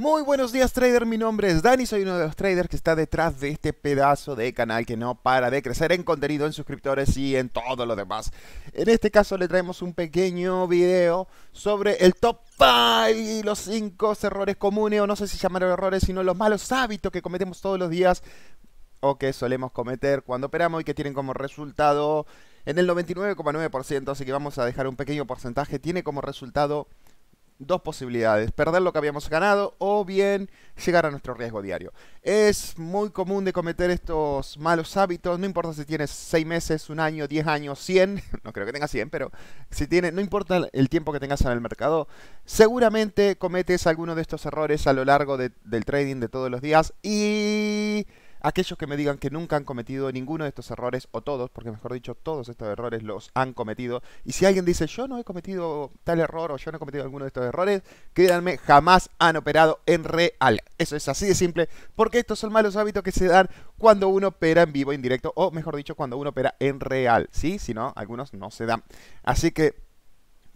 Muy buenos días trader, mi nombre es Dani, soy uno de los traders que está detrás de este pedazo de canal que no para de crecer en contenido, en suscriptores y en todo lo demás. En este caso le traemos un pequeño video sobre el top 5 los 5 errores comunes, o no sé si llamarlo errores, sino los malos hábitos que cometemos todos los días o que solemos cometer cuando operamos y que tienen como resultado en el 99,9%, así que vamos a dejar un pequeño porcentaje, tiene como resultado dos posibilidades, perder lo que habíamos ganado o bien llegar a nuestro riesgo diario. Es muy común de cometer estos malos hábitos, no importa si tienes 6 meses, un año, 10 años, 100, no creo que tengas 100, pero si no importa el tiempo que tengas en el mercado, seguramente cometes alguno de estos errores a lo largo del trading de todos los días y aquellos que me digan que nunca han cometido ninguno de estos errores, o todos, porque mejor dicho, todos estos errores los han cometido. Y si alguien dice, yo no he cometido tal error o yo no he cometido alguno de estos errores, créanme, jamás han operado en real. Eso es así de simple, porque estos son malos hábitos que se dan cuando uno opera en vivo, en directo, o mejor dicho, cuando uno opera en real, ¿sí? Si no, algunos no se dan. Así que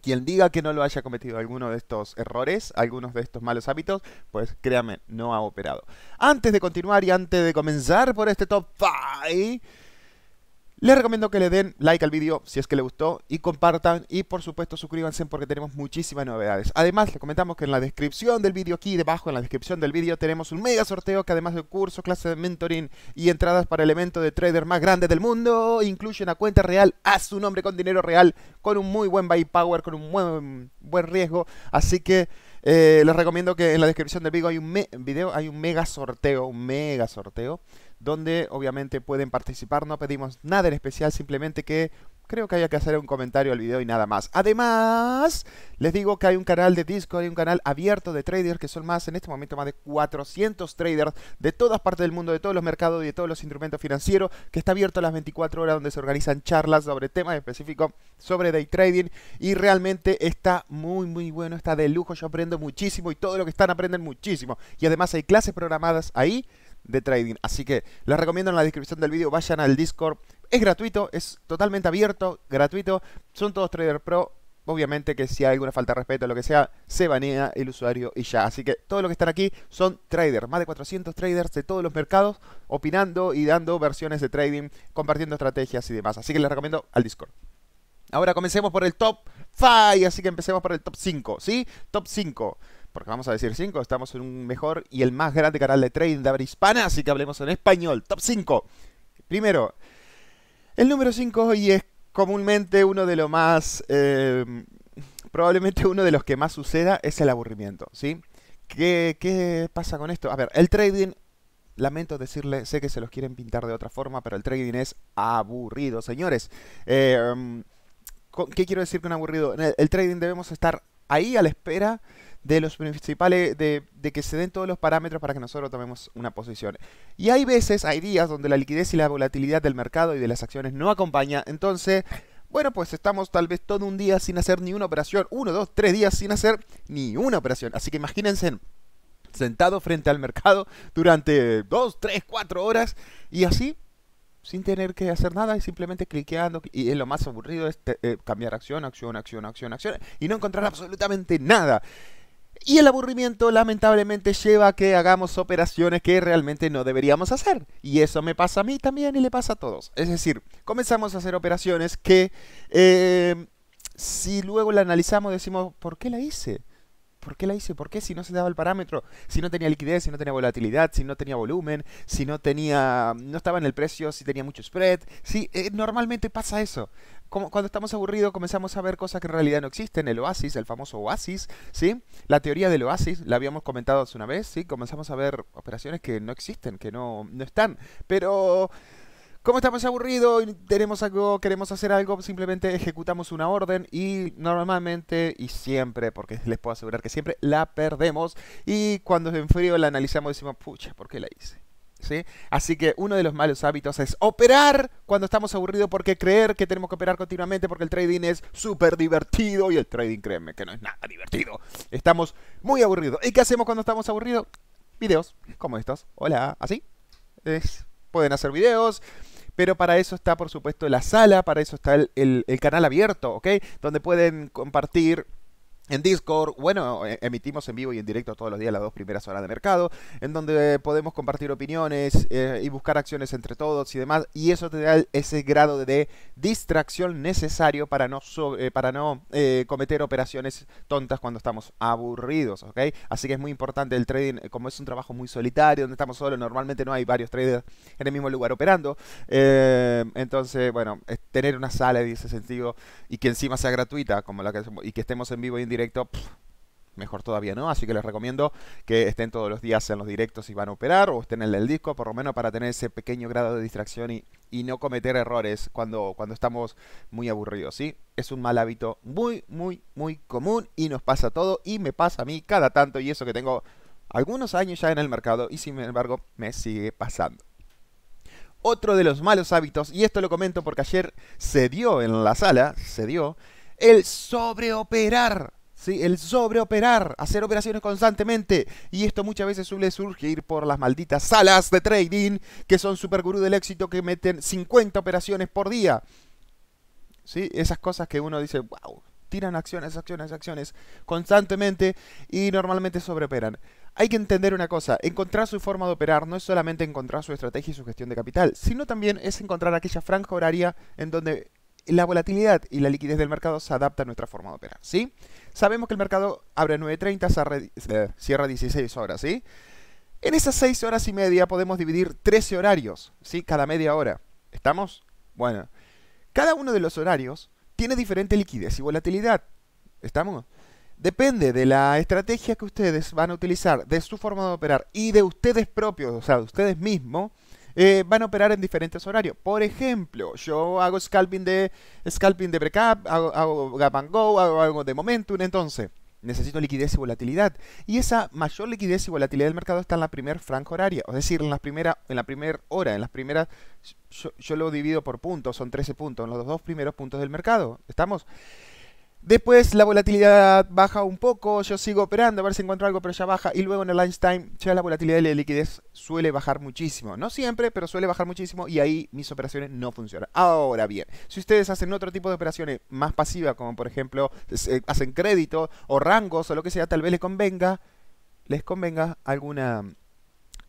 quien diga que no lo haya cometido alguno de estos errores, algunos de estos malos hábitos, pues créame, no ha operado. Antes de continuar y antes de comenzar por este top 5, les recomiendo que le den like al vídeo si es que le gustó y compartan y por supuesto suscríbanse porque tenemos muchísimas novedades. Además, les comentamos que en la descripción del vídeo, aquí debajo en la descripción del vídeo, tenemos un mega sorteo que además de curso clases de mentoring y entradas para el evento de trader más grande del mundo, incluye una cuenta real a su nombre con dinero real, con un muy buen buy power, con un buen, buen riesgo. Así que eh, les recomiendo que en la descripción del vídeo hay un video, hay un mega sorteo, un mega sorteo donde obviamente pueden participar, no pedimos nada en especial, simplemente que creo que haya que hacer un comentario al video y nada más. Además, les digo que hay un canal de Discord, hay un canal abierto de traders que son más, en este momento, más de 400 traders de todas partes del mundo, de todos los mercados y de todos los instrumentos financieros, que está abierto a las 24 horas, donde se organizan charlas sobre temas específicos, sobre day trading, y realmente está muy, muy bueno, está de lujo, yo aprendo muchísimo y todo lo que están aprenden muchísimo. Y además hay clases programadas ahí de trading. Así que les recomiendo en la descripción del vídeo, vayan al Discord. Es gratuito, es totalmente abierto, gratuito. Son todos Trader Pro. Obviamente que si hay alguna falta de respeto o lo que sea, se banea el usuario y ya. Así que todos los que están aquí son traders, más de 400 traders de todos los mercados, opinando y dando versiones de trading, compartiendo estrategias y demás. Así que les recomiendo al Discord. Ahora comencemos por el top 5, así que empecemos por el top 5, ¿sí? Top 5 porque vamos a decir 5, estamos en un mejor y el más grande canal de trading de habla hispana, así que hablemos en español. Top 5. Primero, el número 5 hoy es comúnmente uno de los más... Eh, probablemente uno de los que más suceda es el aburrimiento, ¿sí? ¿Qué, pasa con esto? A ver, el trading lamento decirle, sé que se los quieren pintar de otra forma, pero el trading es aburrido, señores. Eh, mm, ¿Qué quiero decir con aburrido? el, trading debemos estar ahí a la espera de los principales, de, que se den todos los parámetros para que nosotros tomemos una posición. Y hay veces, hay días donde la liquidez y la volatilidad del mercado y de las acciones no acompaña, entonces, bueno, pues estamos tal vez todo un día sin hacer ni una operación, uno, dos, tres días sin hacer ni una operación. Así que imagínense sentado frente al mercado durante dos, tres, cuatro horas y así sin tener que hacer nada y simplemente cliqueando. Y es lo más aburrido es este, eh, cambiar acción, acción, acción, acción, acción y no encontrar absolutamente nada. Y el aburrimiento lamentablemente lleva a que hagamos operaciones que realmente no deberíamos hacer. Y eso me pasa a mí también y le pasa a todos. Es decir, comenzamos a hacer operaciones que eh, si luego la analizamos decimos, ¿por qué la hice? ¿Por qué la hice? ¿Por qué? Si no se daba el parámetro, si no tenía liquidez, si no tenía volatilidad, si no tenía volumen, si no tenía. no estaba en el precio, si tenía mucho spread. Sí, eh, normalmente pasa eso. Como cuando estamos aburridos comenzamos a ver cosas que en realidad no existen, el oasis, el famoso oasis, ¿sí? La teoría del oasis, la habíamos comentado hace una vez, ¿sí? Comenzamos a ver operaciones que no existen, que no, no están. Pero ¿Cómo estamos aburridos? Tenemos algo, queremos hacer algo, simplemente ejecutamos una orden y normalmente y siempre, porque les puedo asegurar que siempre, la perdemos y cuando es en frío la analizamos y decimos, pucha, ¿por qué la hice? ¿Sí? Así que uno de los malos hábitos es operar cuando estamos aburridos porque creer que tenemos que operar continuamente porque el trading es súper divertido y el trading, créeme, que no es nada divertido. Estamos muy aburridos. ¿Y qué hacemos cuando estamos aburridos? Videos como estos. Hola, así. pueden hacer videos, pero para eso está, por supuesto, la sala, para eso está el, canal abierto, ¿ok? Donde pueden compartir en Discord, bueno, e, emitimos en vivo y en directo todos los días las dos primeras horas de mercado, en donde podemos compartir opiniones eh, y buscar acciones entre todos y demás, y eso te da ese grado de distracción necesario para no, eh, para no eh, cometer operaciones tontas cuando estamos aburridos, ¿ok? Así que es muy importante el trading, como es un trabajo muy solitario, donde estamos solos, normalmente no hay varios traders en el mismo lugar operando, entonces, bueno, tener una sala en ese sentido y que encima sea gratuita, como la que y que estemos en vivo y en directo, mejor todavía, ¿no? Así que les recomiendo que estén todos los días en los directos y van a operar o estén en el disco, por lo menos para tener ese pequeño grado de distracción y, no cometer errores cuando, cuando estamos muy aburridos, ¿sí? Es un mal hábito muy, muy, muy común y nos pasa todo y me pasa a mí cada tanto y eso que tengo algunos años ya en el mercado y sin embargo me sigue pasando otro de los malos hábitos, y esto lo comento porque ayer se dio en la sala, se dio, el sobreoperar. ¿sí? el sobreoperar, hacer operaciones constantemente. Y esto muchas veces suele surgir por las malditas salas de trading, que son super gurú del éxito, que meten 50 operaciones por día. ¿Sí? Esas cosas que uno dice, wow, tiran acciones, acciones, acciones constantemente y normalmente sobreoperan. Hay que entender una cosa, encontrar su forma de operar no es solamente encontrar su estrategia y su gestión de capital, sino también es encontrar aquella franja horaria en donde la volatilidad y la liquidez del mercado se adapta a nuestra forma de operar, ¿sí? Sabemos que el mercado abre a 9.30, cierra 16 eh, horas, ¿sí? En esas 6 horas y media podemos dividir 13 horarios, ¿sí? Cada media hora. ¿Estamos? Bueno, cada uno de los horarios tiene diferente liquidez y volatilidad. ¿Estamos? Depende de la estrategia que ustedes van a utilizar, de su forma de operar y de ustedes propios, o sea, de ustedes mismos, eh, van a operar en diferentes horarios. Por ejemplo, yo hago scalping de scalping de precap, hago, hago gap and go, hago algo de momentum, entonces necesito liquidez y volatilidad. Y esa mayor liquidez y volatilidad del mercado está en la primera franja horaria, es decir, en la primera, en la primera hora, en las primeras, yo, lo divido por puntos, son 13 puntos, en los dos primeros puntos del mercado. ¿Estamos? Después la volatilidad baja un poco, yo sigo operando a ver si encuentro algo, pero ya baja. Y luego en el lunchtime ya la volatilidad y la liquidez suele bajar muchísimo. No siempre, pero suele bajar muchísimo y ahí mis operaciones no funcionan. Ahora bien, si ustedes hacen otro tipo de operaciones más pasivas, como por ejemplo eh, hacen crédito o rangos o lo que sea, tal vez les convenga, les convenga alguna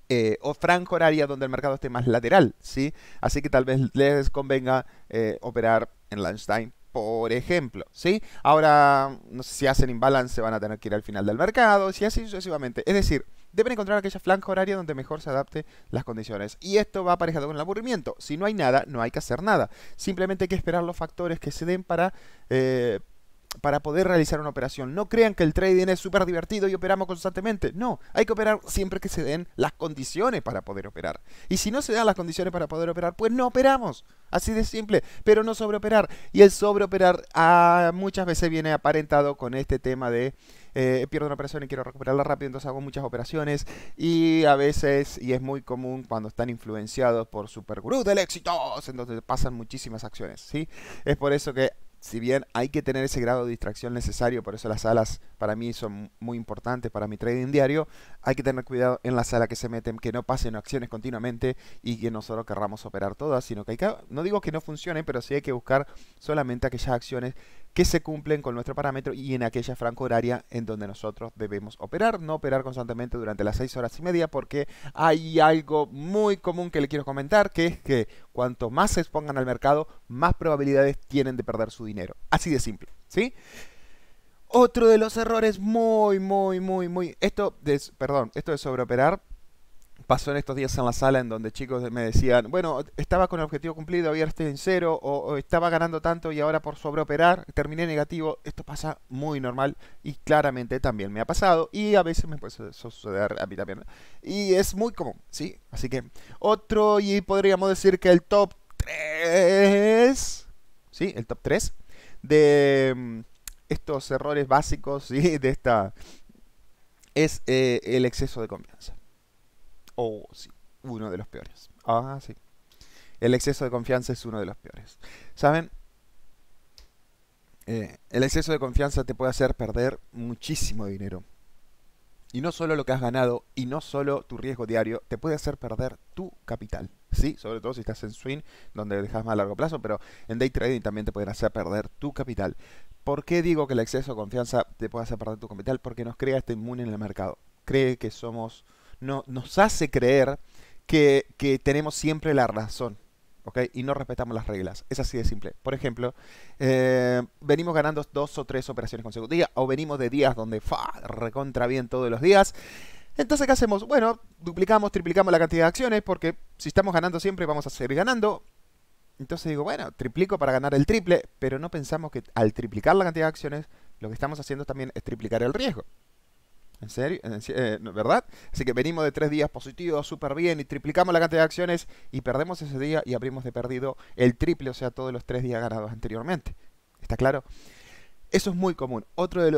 eh, o franja horaria donde el mercado esté más lateral, ¿sí? Así que tal vez les convenga eh, operar en lunchtime por ejemplo, ¿sí? Ahora, no sé si hacen imbalance, van a tener que ir al final del mercado, si así sucesivamente. Es decir, deben encontrar aquella flanja horaria donde mejor se adapte las condiciones. Y esto va aparejado con el aburrimiento. Si no hay nada, no hay que hacer nada. Simplemente hay que esperar los factores que se den para eh, para poder realizar una operación. No crean que el trading es súper divertido y operamos constantemente. No, hay que operar siempre que se den las condiciones para poder operar. Y si no se dan las condiciones para poder operar, pues no operamos. Así de simple, pero no sobreoperar. Y el sobreoperar ah, muchas veces viene aparentado con este tema de eh, pierdo una operación y quiero recuperarla rápido, entonces hago muchas operaciones. Y a veces, y es muy común cuando están influenciados por supergurús del éxito, en donde pasan muchísimas acciones. ¿sí? Es por eso que si bien hay que tener ese grado de distracción necesario, por eso las salas para mí son muy importantes para mi trading diario, hay que tener cuidado en la sala que se meten, que no pasen acciones continuamente y que nosotros querramos operar todas, sino que, hay que no digo que no funcione, pero sí hay que buscar solamente aquellas acciones que se cumplen con nuestro parámetro y en aquella franco horaria en donde nosotros debemos operar, no operar constantemente durante las 6 horas y media porque hay algo muy común que le quiero comentar, que es que cuanto más se expongan al mercado, más probabilidades tienen de perder su dinero. Así de simple, ¿sí? Otro de los errores muy, muy, muy, muy... Esto, es, perdón, esto de sobreoperar pasó en estos días en la sala en donde chicos me decían, bueno, estaba con el objetivo cumplido, había estoy en cero, o, estaba ganando tanto y ahora por sobreoperar terminé negativo. Esto pasa muy normal y claramente también me ha pasado y a veces me puede suceder a mí también. Y es muy común, ¿sí? Así que otro y podríamos decir que el top 3, ¿sí? El top 3 de mm, estos errores básicos, ¿sí? De esta... es eh, el exceso de confianza. O sí, uno de los peores. Ah, sí. El exceso de confianza es uno de los peores. ¿Saben? Eh, el exceso de confianza te puede hacer perder muchísimo dinero. Y no solo lo que has ganado y no solo tu riesgo diario, te puede hacer perder tu capital. Sí, sobre todo si estás en swing, donde dejas más a largo plazo, pero en day trading también te pueden hacer perder tu capital. ¿Por qué digo que el exceso de confianza te puede hacer perder tu capital? Porque nos crea este inmune en el mercado. Cree que somos nos hace creer que, tenemos siempre la razón. ¿ok? Y no respetamos las reglas. Es así de simple. Por ejemplo, eh, venimos ganando dos o tres operaciones consecutivas. O venimos de días donde fa, recontra bien todos los días. Entonces, ¿qué hacemos? Bueno, duplicamos, triplicamos la cantidad de acciones porque si estamos ganando siempre vamos a seguir ganando. Entonces digo, bueno, triplico para ganar el triple, pero no pensamos que al triplicar la cantidad de acciones, lo que estamos haciendo también es triplicar el riesgo. ¿En serio? Eh, ¿Verdad? Así que venimos de tres días positivos, súper bien, y triplicamos la cantidad de acciones y perdemos ese día y abrimos de perdido el triple, o sea, todos los tres días ganados anteriormente. ¿Está claro? Eso es muy común. Otro de,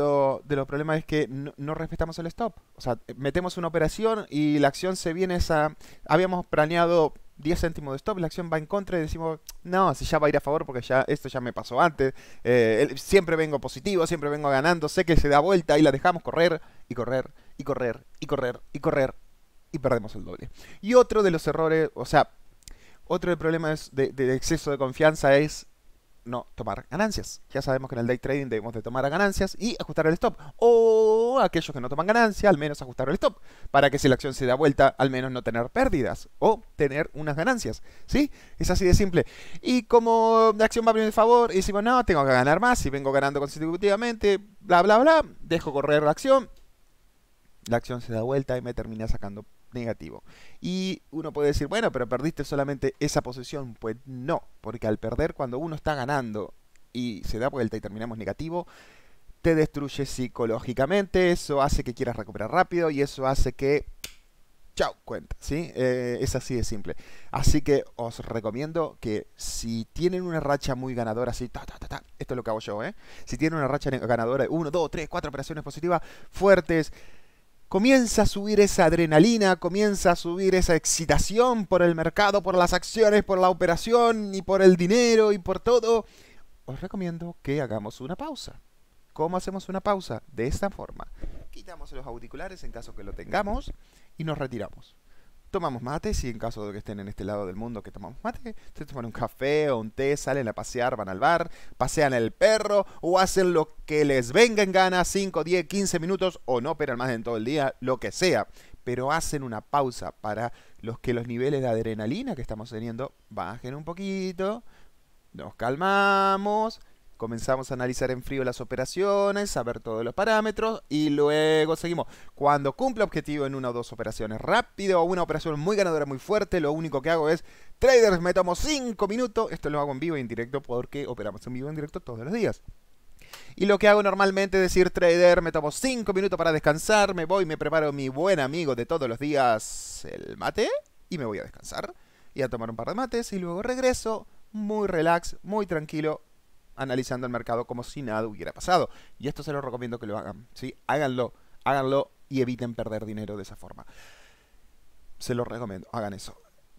de los problemas es que no, no, respetamos el stop. O sea, metemos una operación y la acción se viene esa... Habíamos planeado 10 céntimos de stop, la acción va en contra y decimos, no, así ya va a ir a favor porque ya esto ya me pasó antes, eh, siempre vengo positivo, siempre vengo ganando, sé que se da vuelta y la dejamos correr y correr y correr y correr y correr y perdemos el doble. Y otro de los errores, o sea, otro problema de, problemas de exceso de confianza es no tomar ganancias. Ya sabemos que en el day trading debemos de tomar ganancias y ajustar el stop. O aquellos que no toman ganancias, al menos ajustar el stop. Para que si la acción se da vuelta, al menos no tener pérdidas. O tener unas ganancias. ¿Sí? Es así de simple. Y como la acción va a el favor, y decimos, no, tengo que ganar más. Si vengo ganando consecutivamente, bla, bla, bla. Dejo correr la acción. La acción se da vuelta y me termina sacando negativo. Y uno puede decir, bueno, pero perdiste solamente esa posición Pues no, porque al perder cuando uno está ganando y se da vuelta y terminamos negativo, te destruye psicológicamente, eso hace que quieras recuperar rápido y eso hace que... Chao, cuenta, ¿sí? Eh, es así de simple. Así que os recomiendo que si tienen una racha muy ganadora, así, esto es lo que hago yo, ¿eh? Si tienen una racha ganadora, 1, 2, 3, 4 operaciones positivas, fuertes, comienza a subir esa adrenalina, comienza a subir esa excitación por el mercado, por las acciones, por la operación y por el dinero y por todo, os recomiendo que hagamos una pausa. ¿Cómo hacemos una pausa? De esta forma. Quitamos los auriculares en caso que lo tengamos y nos retiramos tomamos mate, si en caso de que estén en este lado del mundo que tomamos mate, se toman un café o un té, salen a pasear, van al bar, pasean el perro o hacen lo que les venga en gana, 5, 10, 15 minutos o no al más en todo el día, lo que sea. Pero hacen una pausa para los que los niveles de adrenalina que estamos teniendo bajen un poquito, nos calmamos Comenzamos a analizar en frío las operaciones, a ver todos los parámetros y luego seguimos. Cuando cumple objetivo en una o dos operaciones rápido, una operación muy ganadora, muy fuerte, lo único que hago es, traders, me tomo cinco minutos. Esto lo hago en vivo y e en directo porque operamos en vivo en directo todos los días. Y lo que hago normalmente es decir, trader, me tomo cinco minutos para descansar, me voy, me preparo mi buen amigo de todos los días, el mate, y me voy a descansar. Y a tomar un par de mates y luego regreso muy relax, muy tranquilo, analizando el mercado como si nada hubiera pasado. Y esto se lo recomiendo que lo hagan, ¿sí? Háganlo, háganlo y eviten perder dinero de esa forma. Se lo recomiendo, hagan eso.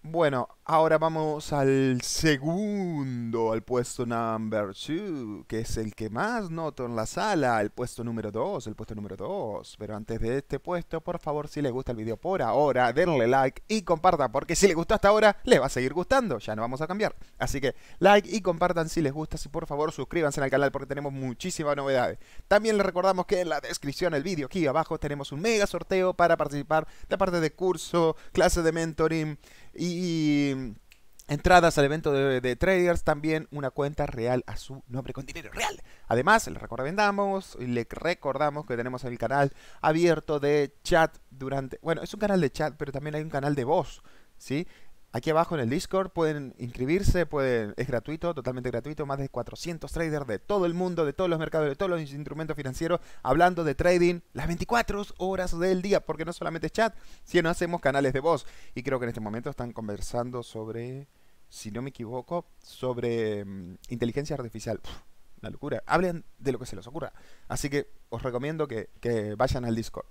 Bueno, ahora vamos al segundo, al puesto number 2, que es el que más noto en la sala, el puesto número 2, el puesto número 2. Pero antes de este puesto, por favor, si les gusta el video por ahora, denle like y compartan, porque si les gustó hasta ahora, les va a seguir gustando, ya no vamos a cambiar. Así que like y compartan si les gusta, y por favor suscríbanse al canal porque tenemos muchísimas novedades. También les recordamos que en la descripción del video, aquí abajo, tenemos un mega sorteo para participar de parte de curso, clase de mentoring, y, entradas al evento de, traders, también una cuenta real a su nombre con dinero real. Además, recordamos, le recordamos que tenemos el canal abierto de chat durante, bueno, es un canal de chat, pero también hay un canal de voz, ¿sí? Aquí abajo en el Discord pueden inscribirse, es gratuito, totalmente gratuito, más de 400 traders de todo el mundo, de todos los mercados, de todos los instrumentos financieros, hablando de trading las 24 horas del día, porque no solamente es chat, sino hacemos canales de voz. Y creo que en este momento están conversando sobre, si no me equivoco, sobre mm, inteligencia artificial. la una locura. Hablen de lo que se les ocurra. Así que os recomiendo que, que vayan al Discord.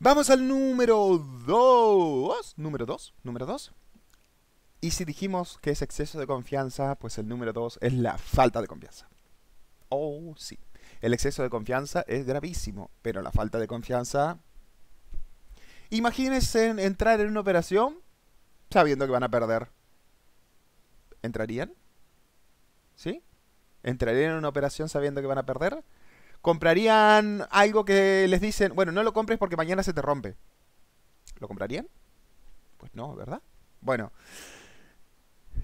Vamos al número 2. Número 2. Número 2. Y si dijimos que es exceso de confianza, pues el número dos es la falta de confianza. Oh, sí. El exceso de confianza es gravísimo, pero la falta de confianza... Imagínense entrar en una operación sabiendo que van a perder. ¿Entrarían? ¿Sí? ¿Entrarían en una operación sabiendo que van a perder? ¿Comprarían algo que les dicen, bueno, no lo compres porque mañana se te rompe? ¿Lo comprarían? Pues no, ¿verdad? Bueno,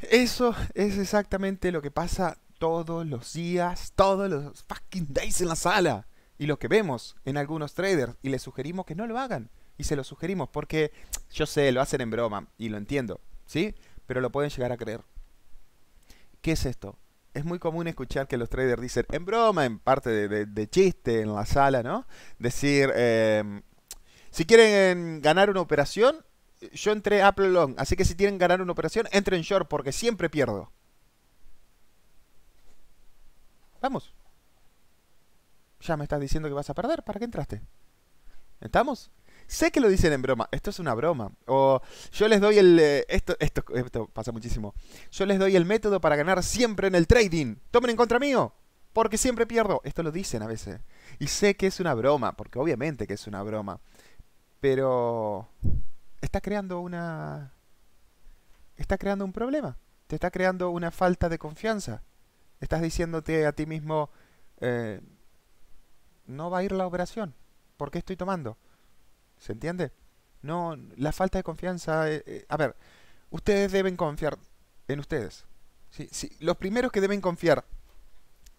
eso es exactamente lo que pasa todos los días, todos los fucking days en la sala. Y lo que vemos en algunos traders y les sugerimos que no lo hagan. Y se lo sugerimos porque yo sé, lo hacen en broma y lo entiendo, ¿sí? Pero lo pueden llegar a creer. ¿Qué es esto? es muy común escuchar que los traders dicen, en broma, en parte de, chiste, en la sala, ¿no? Decir, em, si quieren ganar una operación, yo entré Apple Long, así que si tienen ganar una operación, entren short porque siempre pierdo. Vamos. Ya me estás diciendo que vas a perder, ¿para qué entraste? ¿Estamos? Sé que lo dicen en broma, esto es una broma. O yo les doy el... Eh, esto, esto, esto pasa muchísimo. Yo les doy el método para ganar siempre en el trading. Tomen en contra mío, porque siempre pierdo. Esto lo dicen a veces. Y sé que es una broma, porque obviamente que es una broma. Pero está creando una... Está creando un problema. Te está creando una falta de confianza. Estás diciéndote a ti mismo, eh, no va a ir la operación. ¿Por qué estoy tomando? ¿Se entiende? No, la falta de confianza... Eh, eh, a ver, ustedes deben confiar en ustedes. sí, los primeros que deben confiar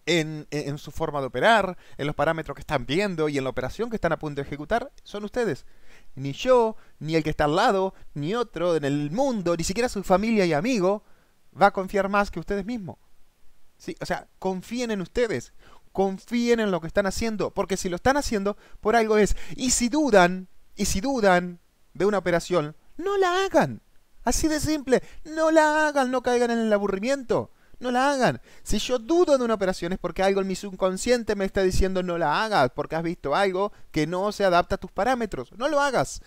en, su forma de operar, en los parámetros que están viendo y en la operación que están a punto de ejecutar, son ustedes. Ni yo, ni el que está al lado, ni otro en el mundo, ni siquiera su familia y amigo, va a confiar más que ustedes mismos. O sea, confíen en ustedes, confíen en lo que están haciendo, porque si lo están haciendo, por algo es. Y si dudan, y si dudan de una operación, no la hagan. Así de simple, no la hagan, no caigan en el aburrimiento no la hagan. Si yo dudo de una operación es porque algo en mi subconsciente me está diciendo no la hagas, porque has visto algo que no se adapta a tus parámetros. No lo hagas.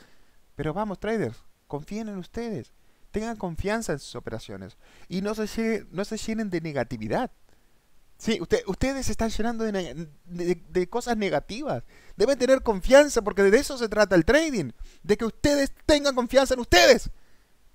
Pero vamos, traders, confíen en ustedes. Tengan confianza en sus operaciones. Y no se, llenen de negatividad. Sí, ustedes se están llenando de, cosas negativas. Deben tener confianza porque de eso se trata el trading. De que ustedes tengan confianza en ustedes.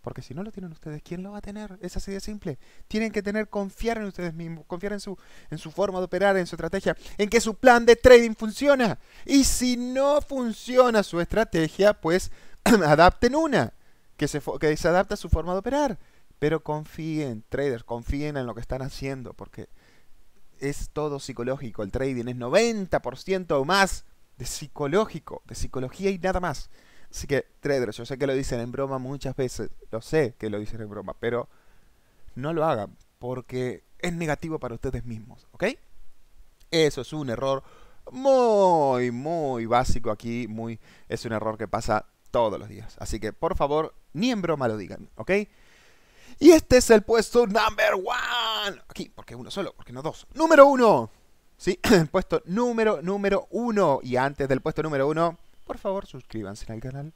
Porque si no lo tienen ustedes, ¿quién lo va a tener? Es así de simple. Tienen que tener, confiar en ustedes mismos, confiar en su, en su forma de operar, en su estrategia, en que su plan de trading funciona. Y si no funciona su estrategia, pues adapten una, que se, que se adapte a su forma de operar. Pero confíen, traders, confíen en lo que están haciendo, porque es todo psicológico. El trading es 90% o más de psicológico, de psicología y nada más. Así que, traders, yo sé que lo dicen en broma muchas veces, lo sé que lo dicen en broma, pero no lo hagan porque es negativo para ustedes mismos, ¿ok? Eso es un error muy, muy básico aquí, muy, es un error que pasa todos los días. Así que, por favor, ni en broma lo digan, ¿ok? Y este es el puesto number one. Aquí, porque uno solo, porque no dos. Número uno. Sí, puesto número, número uno. Y antes del puesto número uno, por favor suscríbanse al canal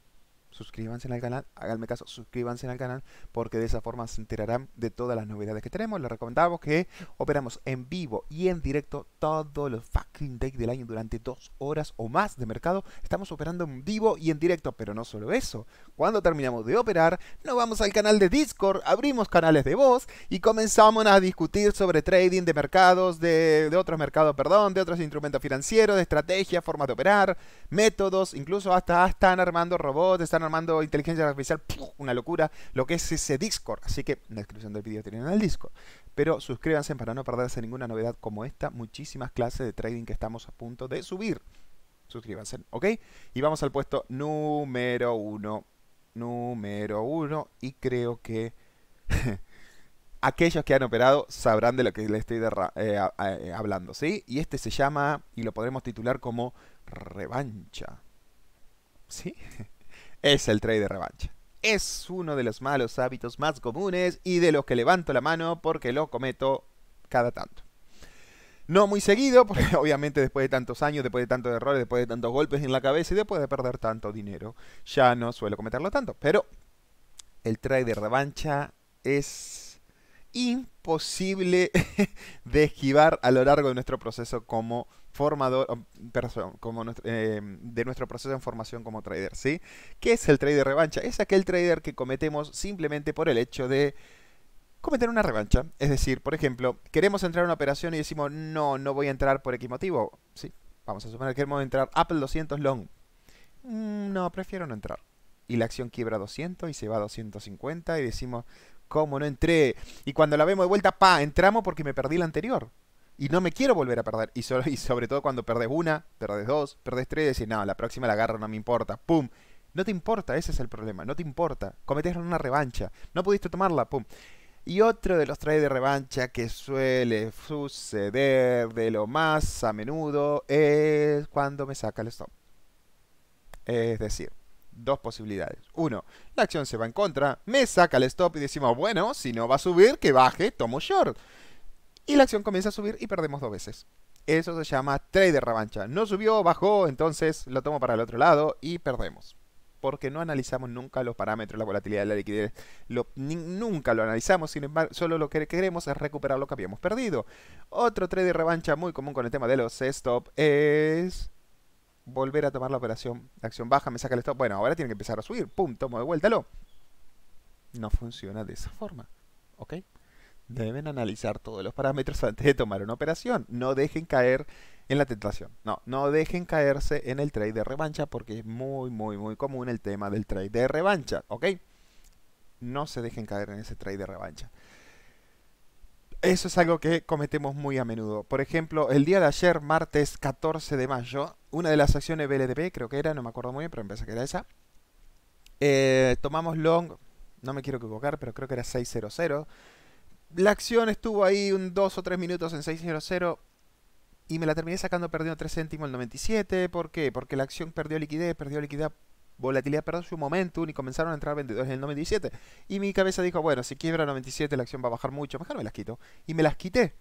suscríbanse al canal, háganme caso, suscríbanse al canal, porque de esa forma se enterarán de todas las novedades que tenemos. Les recomendamos que operamos en vivo y en directo todos los fucking days del año durante dos horas o más de mercado. Estamos operando en vivo y en directo, pero no solo eso. Cuando terminamos de operar, nos vamos al canal de Discord, abrimos canales de voz y comenzamos a discutir sobre trading de mercados, de, otros mercados, perdón, de otros instrumentos financieros, de estrategias, formas de operar, métodos, incluso hasta están armando robots, están armando inteligencia artificial, una locura, lo que es ese Discord. Así que la descripción del vídeo tienen el Discord. Pero suscríbanse para no perderse ninguna novedad como esta, muchísimas clases de trading que estamos a punto de subir. Suscríbanse, ¿ok? Y vamos al puesto número uno. Número uno. Y creo que... aquellos que han operado sabrán de lo que le estoy eh, eh, hablando, ¿sí? Y este se llama, y lo podremos titular como revancha. ¿Sí? es el trade de revancha. Es uno de los malos hábitos más comunes y de los que levanto la mano porque lo cometo cada tanto. No muy seguido, porque obviamente después de tantos años, después de tantos errores, después de tantos golpes en la cabeza y después de perder tanto dinero, ya no suelo cometerlo tanto. Pero el trade de revancha es imposible de esquivar a lo largo de nuestro proceso como formador, como eh, de nuestro proceso de formación como trader, ¿sí? ¿Qué es el trader revancha? Es aquel trader que cometemos simplemente por el hecho de cometer una revancha. Es decir, por ejemplo, queremos entrar a una operación y decimos, no, no voy a entrar por X motivo. Sí, vamos a suponer que queremos entrar Apple 200 long. Mm, no, prefiero no entrar. Y la acción quiebra 200 y se va a 250 y decimos, ¿cómo no entré? Y cuando la vemos de vuelta, pa, entramos porque me perdí la anterior y no me quiero volver a perder. Y, y sobre todo cuando perdes una, perdes dos, perdes tres, decís, no, la próxima la agarro, no me importa, pum. No te importa, ese es el problema, no te importa. Cometes una revancha, no pudiste tomarla, pum. Y otro de los trajes de revancha que suele suceder de lo más a menudo es cuando me saca el stop. Es decir, dos posibilidades. Uno, la acción se va en contra, me saca el stop y decimos, bueno, si no va a subir, que baje, tomo short y la acción comienza a subir y perdemos dos veces. Eso se llama trade revancha. No subió, bajó, entonces lo tomo para el otro lado y perdemos. Porque no analizamos nunca los parámetros, la volatilidad, de la liquidez. nunca lo analizamos, sin embargo, solo lo que queremos es recuperar lo que habíamos perdido. Otro trade revancha muy común con el tema de los stop es volver a tomar la operación. La acción baja, me saca el stop. Bueno, ahora tiene que empezar a subir. Pum, tomo de vuelta lo. No funciona de esa forma. ¿Ok? Deben analizar todos los parámetros antes de tomar una operación. No dejen caer en la tentación. No, no dejen caerse en el trade de revancha porque es muy, muy, muy común el tema del trade de revancha. ¿Ok? No se dejen caer en ese trade de revancha. Eso es algo que cometemos muy a menudo. Por ejemplo, el día de ayer, martes 14 de mayo, una de las acciones BLDP, creo que era, no me acuerdo muy bien, pero empecé que era esa. Eh, tomamos long, no me quiero equivocar, pero creo que era 600 la acción estuvo ahí un 2 o 3 minutos en 6.00 y me la terminé sacando perdiendo 3 céntimos el 97. ¿Por qué? Porque la acción perdió liquidez, perdió liquidez, volatilidad, perdió su momentum y comenzaron a entrar vendedores en el 97. Y mi cabeza dijo, bueno, si quiebra el 97 la acción va a bajar mucho, mejor me las quito. Y me las quité.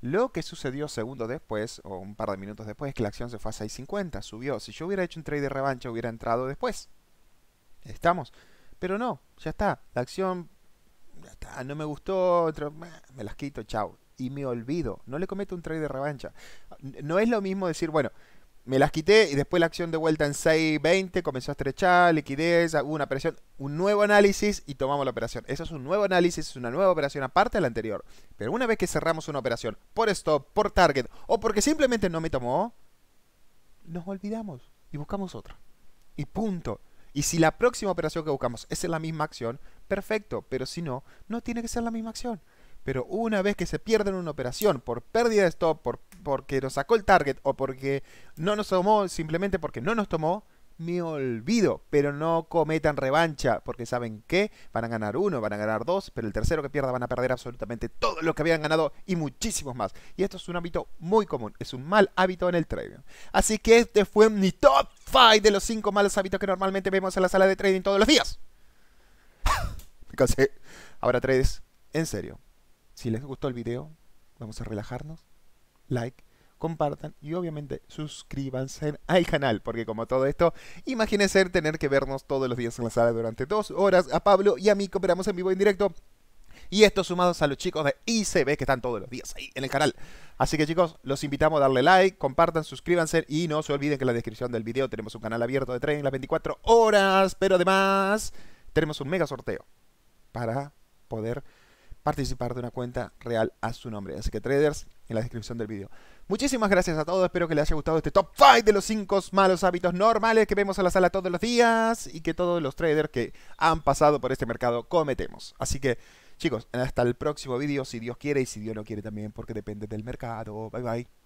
Lo que sucedió segundos después, o un par de minutos después, es que la acción se fue a 6.50, subió. Si yo hubiera hecho un trade de revancha, hubiera entrado después. Estamos. Pero no, ya está. La acción no me gustó, otro, me las quito, chao. Y me olvido, no le cometo un trade de revancha. No es lo mismo decir, bueno, me las quité y después la acción de vuelta en 6.20 comenzó a estrechar, liquidez, hubo una operación, un nuevo análisis y tomamos la operación. Eso es un nuevo análisis, es una nueva operación aparte de la anterior. Pero una vez que cerramos una operación por stop, por target o porque simplemente no me tomó, nos olvidamos y buscamos otra. Y punto. Y si la próxima operación que buscamos es la misma acción, perfecto, pero si no, no tiene que ser la misma acción. Pero una vez que se pierde en una operación por pérdida de stop, por, porque nos sacó el target o porque no nos tomó, simplemente porque no nos tomó, me olvido, pero no cometan revancha, porque saben que van a ganar uno, van a ganar dos, pero el tercero que pierda van a perder absolutamente todo lo que habían ganado y muchísimos más. Y esto es un hábito muy común, es un mal hábito en el trading. Así que este fue mi top 5 de los 5 malos hábitos que normalmente vemos en la sala de trading todos los días. Ahora trades, en serio, si les gustó el video, vamos a relajarnos. Like compartan y obviamente suscríbanse al canal, porque como todo esto, imagínense tener que vernos todos los días en la sala durante dos horas a Pablo y a mí cooperamos en vivo en directo. Y esto sumados a los chicos de ICB que están todos los días ahí en el canal. Así que chicos, los invitamos a darle like, compartan, suscríbanse y no se olviden que en la descripción del video tenemos un canal abierto de trading las 24 horas. Pero además tenemos un mega sorteo para poder participar de una cuenta real a su nombre. Así que traders, en la descripción del video. Muchísimas gracias a todos, espero que les haya gustado este top 5 de los 5 malos hábitos normales que vemos en la sala todos los días y que todos los traders que han pasado por este mercado cometemos. Así que, chicos, hasta el próximo vídeo, si Dios quiere y si Dios no quiere también, porque depende del mercado. Bye bye.